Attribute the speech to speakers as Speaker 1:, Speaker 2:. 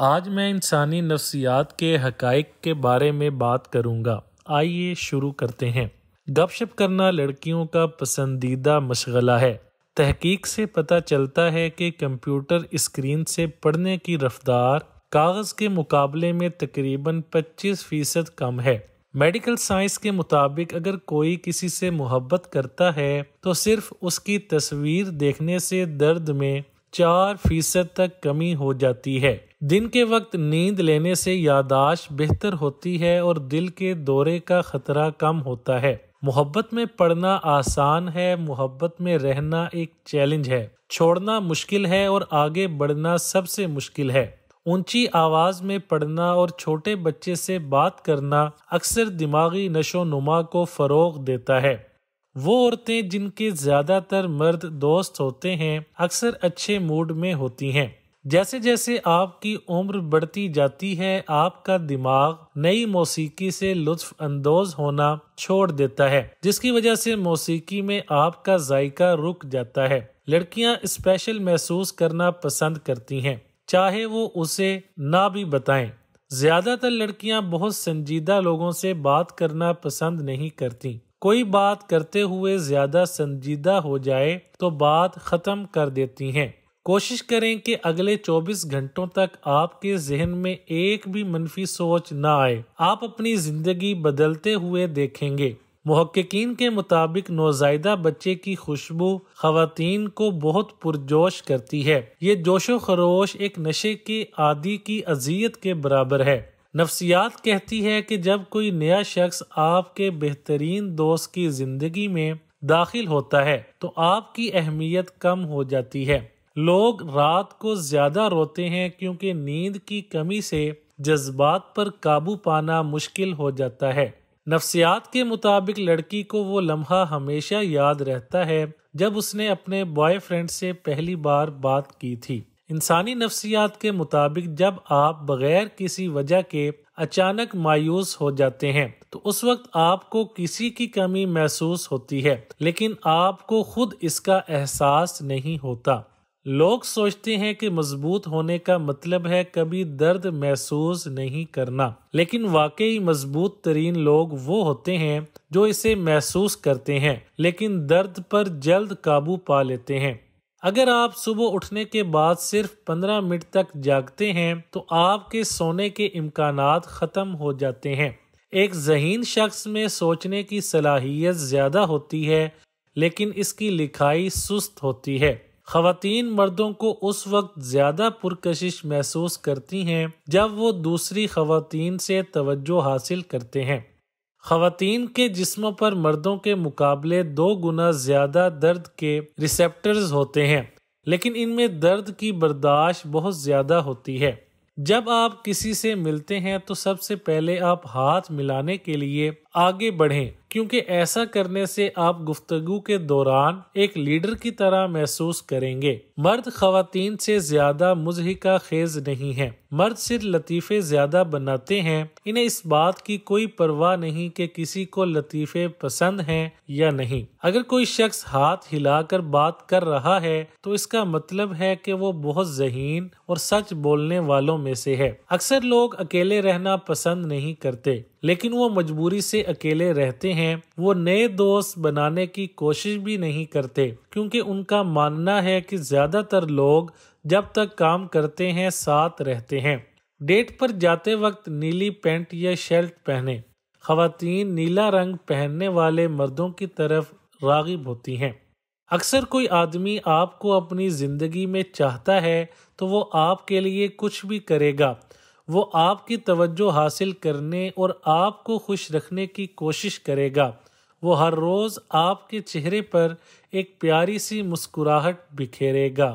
Speaker 1: आज मैं इंसानी नफ्सियात के हकाइक के बारे में बात करूंगा आइए शुरू करते हैं गपशप करना लड़कियों का पसंदीदा मशगला है तहकीक से पता चलता है कि कंप्यूटर स्क्रीन से पढ़ने की रफ्तार कागज़ के मुकाबले में तकरीबन 25 फ़ीसद कम है मेडिकल साइंस के मुताबिक अगर कोई किसी से मोहब्बत करता है तो सिर्फ उसकी तस्वीर देखने से दर्द में चार फीसद तक कमी हो जाती है दिन के वक्त नींद लेने से यादाश्त बेहतर होती है और दिल के दौरे का खतरा कम होता है मोहब्बत में पढ़ना आसान है मोहब्बत में रहना एक चैलेंज है छोड़ना मुश्किल है और आगे बढ़ना सबसे मुश्किल है ऊंची आवाज में पढ़ना और छोटे बच्चे से बात करना अक्सर दिमागी नशो नुमा को फ़रोग देता है वो औरतें जिनके ज़्यादातर मर्द दोस्त होते हैं अक्सर अच्छे मूड में होती हैं जैसे जैसे आपकी उम्र बढ़ती जाती है आपका दिमाग नई मौसीकी से लुत्फ अंदोज होना छोड़ देता है जिसकी वजह से मौसीकी में आपका जायका रुक जाता है लड़कियां स्पेशल महसूस करना पसंद करती हैं चाहे वो उसे ना भी बताएं ज़्यादातर लड़कियां बहुत संजीदा लोगों से बात करना पसंद नहीं करती कोई बात करते हुए ज़्यादा संजीदा हो जाए तो बात ख़त्म कर देती हैं कोशिश करें कि अगले 24 घंटों तक आपके जहन में एक भी मनफी सोच ना आए आप अपनी जिंदगी बदलते हुए देखेंगे महक्कीन के मुताबिक नौजायदा बच्चे की खुशबू खातन को बहुत पुरजोश करती है ये जोशो खरोश एक नशे के आदि की अजियत के बराबर है नफ्सियात कहती है कि जब कोई नया शख्स आपके बेहतरीन दोस्त की ज़िंदगी में दाखिल होता है तो आपकी अहमियत कम हो जाती है लोग रात को ज़्यादा रोते हैं क्योंकि नींद की कमी से जज्बात पर काबू पाना मुश्किल हो जाता है नफ्सियात के मुताबिक लड़की को वो लम्हा हमेशा याद रहता है जब उसने अपने बॉयफ्रेंड से पहली बार बात की थी इंसानी नफ्सियात के मुताबिक जब आप बगैर किसी वजह के अचानक मायूस हो जाते हैं तो उस वक्त आपको किसी की कमी महसूस होती है लेकिन आपको खुद इसका एहसास नहीं होता लोग सोचते हैं कि मजबूत होने का मतलब है कभी दर्द महसूस नहीं करना लेकिन वाकई मजबूत तरीन लोग वो होते हैं जो इसे महसूस करते हैं लेकिन दर्द पर जल्द काबू पा लेते हैं अगर आप सुबह उठने के बाद सिर्फ 15 मिनट तक जागते हैं तो आपके सोने के इम्कान ख़त्म हो जाते हैं एक जहीन शख्स में सोचने की सलाहियत ज़्यादा होती है लेकिन इसकी लिखाई सुस्त होती है खातन मर्दों को उस वक्त ज़्यादा पुरकशिश महसूस करती हैं जब वो दूसरी खातन से तवज्जो हासिल करते हैं खातन के जिस्मों पर मर्दों के मुकाबले दो गुना ज़्यादा दर्द के रिसेप्टर्स होते हैं लेकिन इनमें दर्द की बर्दाश्त बहुत ज़्यादा होती है जब आप किसी से मिलते हैं तो सबसे पहले आप हाथ मिलाने के लिए आगे बढ़ें क्योंकि ऐसा करने से आप गुफ्तगु के दौरान एक लीडर की तरह महसूस करेंगे मर्द खातन से ज्यादा मुजहिका खेज नहीं है मर्द सिर्फ लतीफ़े ज़्यादा बनाते हैं इन्हें इस बात की कोई परवाह नहीं कि किसी को लतीफ़े पसंद हैं या नहीं अगर कोई शख्स हाथ हिलाकर बात कर रहा है तो इसका मतलब है कि वो बहुत जहीन और सच बोलने वालों में से है अक्सर लोग अकेले रहना पसंद नहीं करते लेकिन वो मजबूरी से अकेले रहते हैं वो नए दोस्त बनाने की कोशिश भी नहीं करते क्योंकि उनका मानना है कि ज़्यादातर लोग जब तक काम करते हैं साथ रहते हैं डेट पर जाते वक्त नीली पैंट या शर्ट पहने खातन नीला रंग पहनने वाले मर्दों की तरफ रागिब होती हैं अक्सर कोई आदमी आपको अपनी ज़िंदगी में चाहता है तो वो आपके लिए कुछ भी करेगा वो आपकी तवज्जो हासिल करने और आपको खुश रखने की कोशिश करेगा वो हर रोज़ आपके चेहरे पर एक प्यारी सी मुस्कुराहट बिखेरेगा